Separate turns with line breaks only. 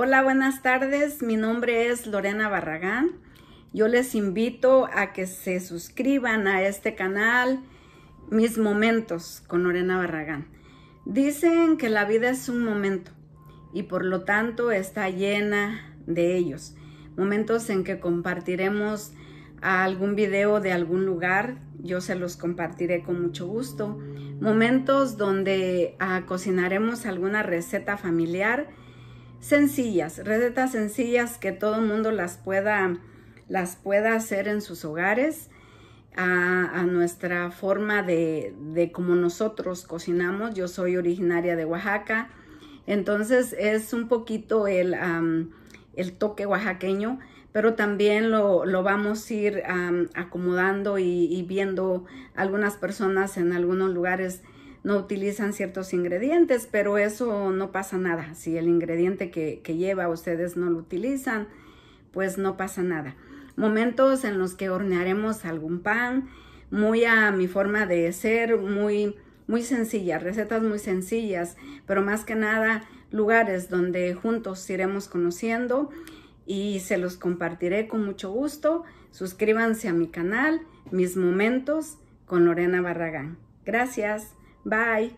Hola, buenas tardes. Mi nombre es Lorena Barragán. Yo les invito a que se suscriban a este canal Mis Momentos con Lorena Barragán. Dicen que la vida es un momento y por lo tanto está llena de ellos. Momentos en que compartiremos algún video de algún lugar. Yo se los compartiré con mucho gusto. Momentos donde ah, cocinaremos alguna receta familiar sencillas, recetas sencillas que todo el mundo las pueda, las pueda hacer en sus hogares. A, nuestra forma de, de como nosotros cocinamos. Yo soy originaria de Oaxaca, entonces es un poquito el, toque oaxaqueño, pero también lo, vamos a ir acomodando y, viendo algunas personas en algunos lugares no utilizan ciertos ingredientes, pero eso no pasa nada. Si el ingrediente que, lleva ustedes no lo utilizan, pues no pasa nada. Momentos en los que hornearemos algún pan, muy a mi forma de ser, muy, muy sencilla recetas muy sencillas, pero más que nada lugares donde juntos iremos conociendo y se los compartiré con mucho gusto. Suscríbanse a mi canal, Mis Momentos con Lorena Barragán. Gracias. Bye.